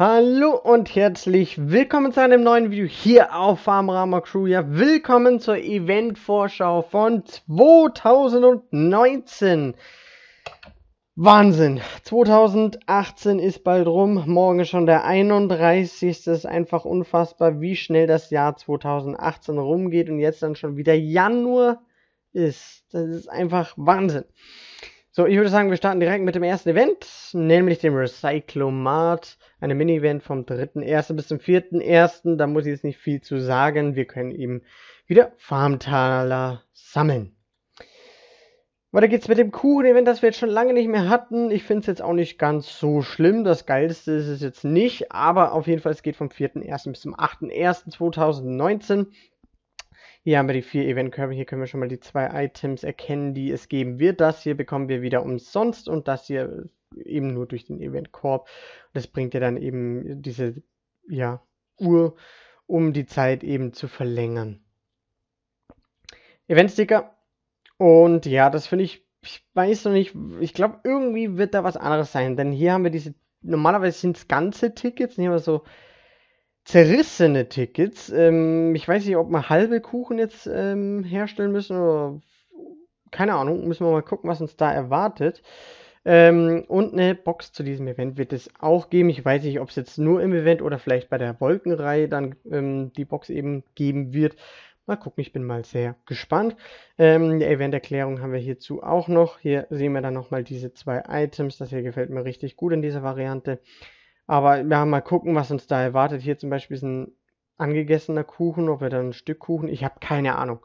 Hallo und herzlich willkommen zu einem neuen Video hier auf Farmrama Crew. Ja, willkommen zur Eventvorschau von 2019. Wahnsinn. 2018 ist bald rum. Morgen schon der 31. Das ist einfach unfassbar, wie schnell das Jahr 2018 rumgeht und jetzt dann schon wieder Januar ist. Das ist einfach Wahnsinn. So, ich würde sagen, wir starten direkt mit dem ersten Event, nämlich dem Recyclomat, eine Mini-Event vom 3.1. bis zum 4.1. Da muss ich jetzt nicht viel zu sagen, wir können eben wieder Farmtaler sammeln. Weiter geht's mit dem Kuchen-Event, das wir jetzt schon lange nicht mehr hatten. Ich finde es jetzt auch nicht ganz so schlimm, das Geilste ist es jetzt nicht, aber auf jeden Fall, es geht vom 4.1. bis zum 8.1.2019. Hier haben wir die vier Event Körbe. hier können wir schon mal die zwei Items erkennen, die es geben wird. Das hier bekommen wir wieder umsonst und das hier äh, eben nur durch den Event Korb. Das bringt ja dann eben diese ja, Uhr, um die Zeit eben zu verlängern. Event Sticker. Und ja, das finde ich, ich weiß noch nicht, ich glaube irgendwie wird da was anderes sein, denn hier haben wir diese, normalerweise sind es ganze Tickets, nicht aber so zerrissene Tickets. Ähm, ich weiß nicht, ob wir halbe Kuchen jetzt ähm, herstellen müssen oder keine Ahnung. Müssen wir mal gucken, was uns da erwartet. Ähm, und eine Box zu diesem Event wird es auch geben. Ich weiß nicht, ob es jetzt nur im Event oder vielleicht bei der Wolkenreihe dann ähm, die Box eben geben wird. Mal gucken, ich bin mal sehr gespannt. Ähm, die Event-Erklärung haben wir hierzu auch noch. Hier sehen wir dann nochmal diese zwei Items. Das hier gefällt mir richtig gut in dieser Variante. Aber wir haben mal gucken, was uns da erwartet. Hier zum Beispiel ist ein angegessener Kuchen, ob wir dann ein Stück Kuchen. Ich habe keine Ahnung.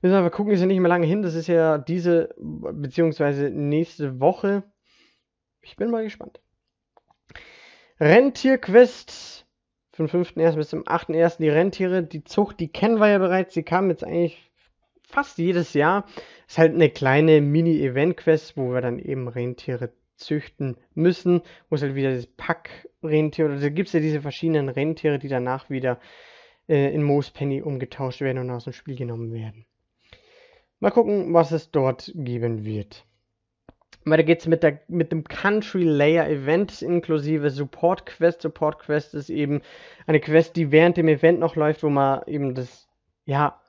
Wir Müssen aber gucken, ist ja nicht mehr lange hin. Das ist ja diese, bzw. nächste Woche. Ich bin mal gespannt. Rentierquest vom 5.1. bis zum 8.1. Die Rentiere, die Zucht, die kennen wir ja bereits. Sie kamen jetzt eigentlich fast jedes Jahr. Ist halt eine kleine Mini-Event-Quest, wo wir dann eben Rentiere züchten müssen. Muss halt wieder das Pack Rentier, also gibt es ja diese verschiedenen Rentiere, die danach wieder äh, in Moospenny umgetauscht werden und aus dem Spiel genommen werden. Mal gucken, was es dort geben wird. Weiter geht's mit, der, mit dem Country Layer Event inklusive Support Quest. Support Quest ist eben eine Quest, die während dem Event noch läuft, wo man eben das ja,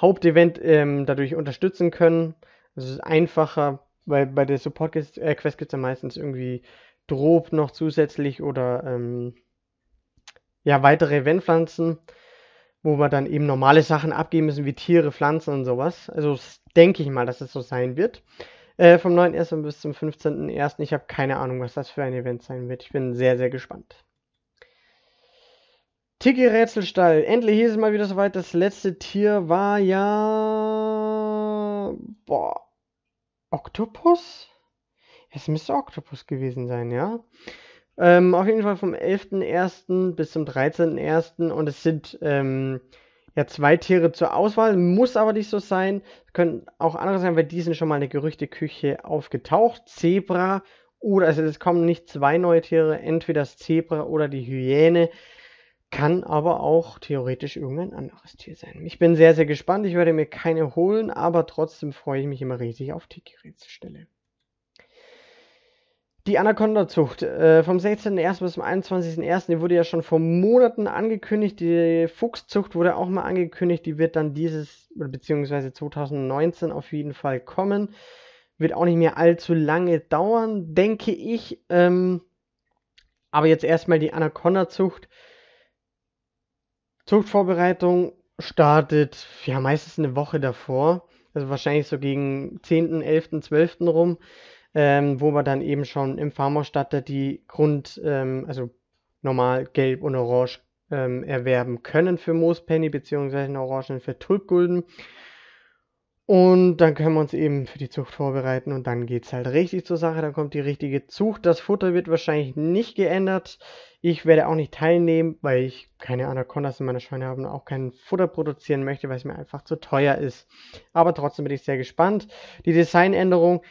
Hauptevent ähm, dadurch unterstützen können. Also es ist einfacher, weil bei der Support Quest, äh, Quest gibt es ja meistens irgendwie Drob noch zusätzlich oder ähm, ja, weitere Eventpflanzen, wo wir dann eben normale Sachen abgeben müssen, wie Tiere, Pflanzen und sowas. Also denke ich mal, dass es das so sein wird. Äh, vom 9.1. bis zum 15.1. Ich habe keine Ahnung, was das für ein Event sein wird. Ich bin sehr, sehr gespannt. Tiki Rätselstall. Endlich ist es mal wieder soweit. Das letzte Tier war ja. Boah. Oktopus? Es müsste Octopus gewesen sein, ja. Ähm, auf jeden Fall vom 11.01. bis zum 13.01. Und es sind ähm, ja zwei Tiere zur Auswahl, muss aber nicht so sein. können auch andere sein, weil die sind schon mal in der Gerüchteküche aufgetaucht. Zebra oder, also es kommen nicht zwei neue Tiere, entweder das Zebra oder die Hyäne. Kann aber auch theoretisch irgendein anderes Tier sein. Ich bin sehr, sehr gespannt. Ich werde mir keine holen, aber trotzdem freue ich mich immer riesig auf Tikiris Stelle. Die Anaconda-Zucht äh, vom 16.01. bis zum 21.01. Die wurde ja schon vor Monaten angekündigt. Die Fuchszucht wurde auch mal angekündigt. Die wird dann dieses, beziehungsweise 2019 auf jeden Fall kommen. Wird auch nicht mehr allzu lange dauern, denke ich. Ähm, aber jetzt erstmal die Anaconda-Zucht. Zuchtvorbereitung startet ja meistens eine Woche davor. Also wahrscheinlich so gegen 10., 11., 12. rum ähm, wo man dann eben schon im Farmausstatter die Grund, ähm, also normal gelb und orange ähm, erwerben können für Moospenny beziehungsweise einen orangenen für Tulpgulden. Und dann können wir uns eben für die Zucht vorbereiten und dann geht es halt richtig zur Sache. Dann kommt die richtige Zucht. Das Futter wird wahrscheinlich nicht geändert. Ich werde auch nicht teilnehmen, weil ich keine Anacondas in meiner Scheune habe und auch kein Futter produzieren möchte, weil es mir einfach zu teuer ist. Aber trotzdem bin ich sehr gespannt. Die Designänderung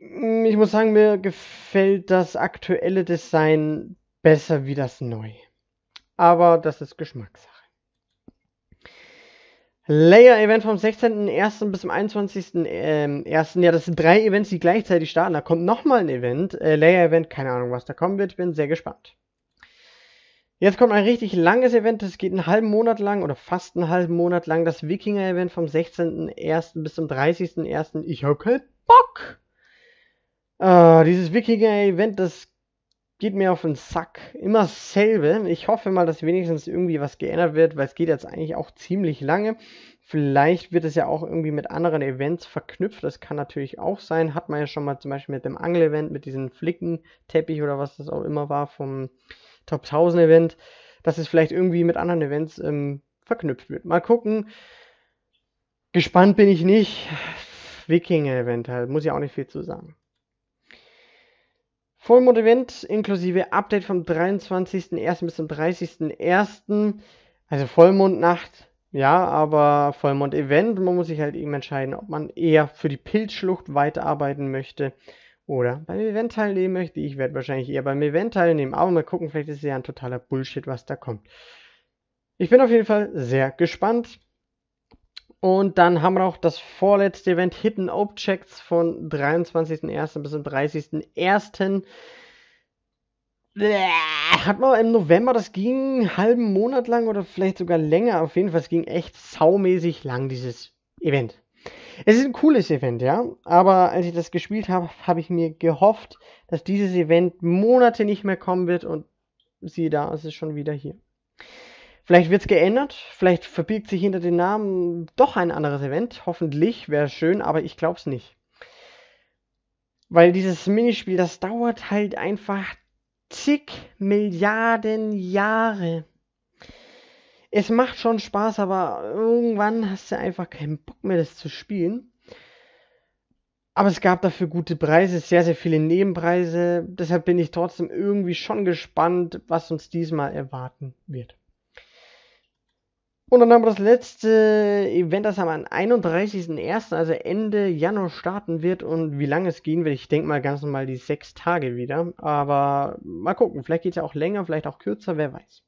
Mm, ich muss sagen, mir gefällt das aktuelle Design besser wie das neue. Aber das ist Geschmackssache. Layer Event vom 16.01. bis zum 21.01. Ähm, ja, das sind drei Events, die gleichzeitig starten. Da kommt nochmal ein Event. Äh, Layer Event, keine Ahnung, was da kommen wird. Bin sehr gespannt. Jetzt kommt ein richtig langes Event, das geht einen halben Monat lang oder fast einen halben Monat lang. Das Wikinger-Event vom 16.01. bis zum 30.01. Ich habe keinen Bock! Uh, dieses Wikinger-Event, das geht mir auf den Sack. Immer dasselbe. Ich hoffe mal, dass wenigstens irgendwie was geändert wird, weil es geht jetzt eigentlich auch ziemlich lange. Vielleicht wird es ja auch irgendwie mit anderen Events verknüpft. Das kann natürlich auch sein. Hat man ja schon mal zum Beispiel mit dem Angel-Event, mit diesem Flickenteppich oder was das auch immer war vom Top 1000 Event, dass es vielleicht irgendwie mit anderen Events ähm, verknüpft wird. Mal gucken. Gespannt bin ich nicht. Wikinger-Event halt. Muss ja auch nicht viel zu sagen. Vollmond Event inklusive Update vom 23.01. bis zum 30.01. Also Vollmondnacht, ja, aber Vollmond Event, man muss sich halt eben entscheiden, ob man eher für die Pilzschlucht weiterarbeiten möchte oder beim Event teilnehmen möchte. Ich werde wahrscheinlich eher beim Event teilnehmen, aber mal gucken, vielleicht ist es ja ein totaler Bullshit, was da kommt. Ich bin auf jeden Fall sehr gespannt. Und dann haben wir auch das vorletzte Event Hidden Objects von 23.01. bis zum 30.01. Hat man im November, das ging einen halben Monat lang oder vielleicht sogar länger. Auf jeden Fall, es ging echt saumäßig lang, dieses Event. Es ist ein cooles Event, ja. Aber als ich das gespielt habe, habe ich mir gehofft, dass dieses Event Monate nicht mehr kommen wird. Und siehe da, es ist schon wieder hier. Vielleicht wird es geändert, vielleicht verbirgt sich hinter den Namen doch ein anderes Event. Hoffentlich wäre es schön, aber ich glaube es nicht. Weil dieses Minispiel, das dauert halt einfach zig Milliarden Jahre. Es macht schon Spaß, aber irgendwann hast du einfach keinen Bock mehr, das zu spielen. Aber es gab dafür gute Preise, sehr, sehr viele Nebenpreise. Deshalb bin ich trotzdem irgendwie schon gespannt, was uns diesmal erwarten wird. Und dann haben wir das letzte Event, das am 31.01., also Ende Januar starten wird. Und wie lange es gehen wird, ich denke mal ganz normal die sechs Tage wieder. Aber mal gucken, vielleicht geht es ja auch länger, vielleicht auch kürzer, wer weiß.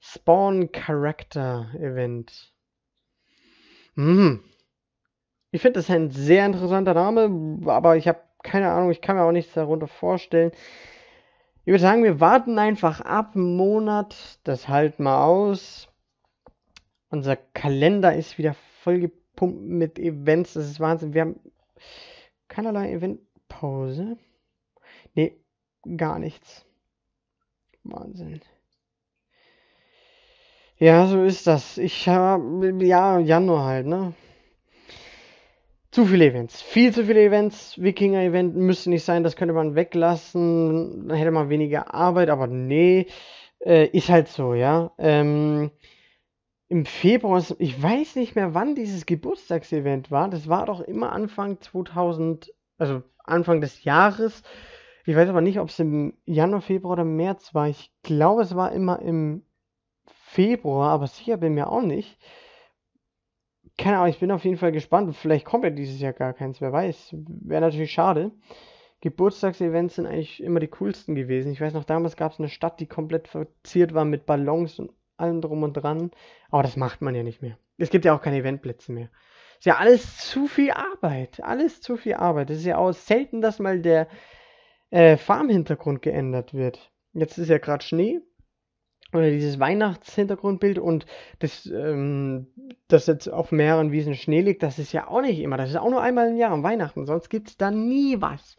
Spawn Character Event. Hm. Ich finde das ein sehr interessanter Name, aber ich habe keine Ahnung, ich kann mir auch nichts darunter vorstellen. Ich würde sagen, wir warten einfach ab einen Monat das halt mal aus unser Kalender ist wieder vollgepumpt mit Events. Das ist Wahnsinn. Wir haben keinerlei Eventpause. Nee, gar nichts. Wahnsinn. Ja, so ist das. Ich habe, ja, Januar halt, ne? Zu viele Events. Viel zu viele Events. Wikinger-Event müsste nicht sein, das könnte man weglassen. Dann hätte man weniger Arbeit, aber nee. Äh, ist halt so, ja. Ähm, im Februar, ich weiß nicht mehr, wann dieses Geburtstagsevent war. Das war doch immer Anfang 2000, also Anfang des Jahres. Ich weiß aber nicht, ob es im Januar, Februar oder März war. Ich glaube, es war immer im Februar, aber sicher bin mir auch nicht. Keine Ahnung, ich bin auf jeden Fall gespannt. Vielleicht kommt ja dieses Jahr gar keins, wer weiß. Wäre natürlich schade. Geburtstagsevents sind eigentlich immer die coolsten gewesen. Ich weiß noch, damals gab es eine Stadt, die komplett verziert war mit Ballons und allem drum und dran. Aber das macht man ja nicht mehr. Es gibt ja auch keine Eventplätze mehr. Ist ja alles zu viel Arbeit. Alles zu viel Arbeit. Es ist ja auch selten, dass mal der äh, Farmhintergrund geändert wird. Jetzt ist ja gerade Schnee. Oder dieses Weihnachtshintergrundbild und das, ähm, das jetzt auf mehreren Wiesen Schnee liegt, das ist ja auch nicht immer. Das ist auch nur einmal im Jahr am Weihnachten. Sonst gibt es da nie was.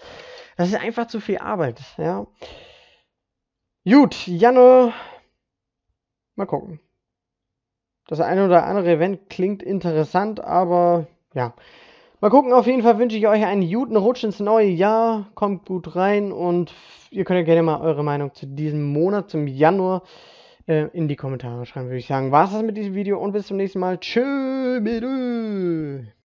Das ist einfach zu viel Arbeit. Ja. Gut, Januar Mal gucken. Das eine oder andere Event klingt interessant, aber ja. Mal gucken, auf jeden Fall wünsche ich euch einen guten Rutsch ins neue Jahr. Kommt gut rein und ihr könnt ja gerne mal eure Meinung zu diesem Monat, zum Januar, äh, in die Kommentare schreiben, würde ich sagen. War es das mit diesem Video und bis zum nächsten Mal. Tschüss.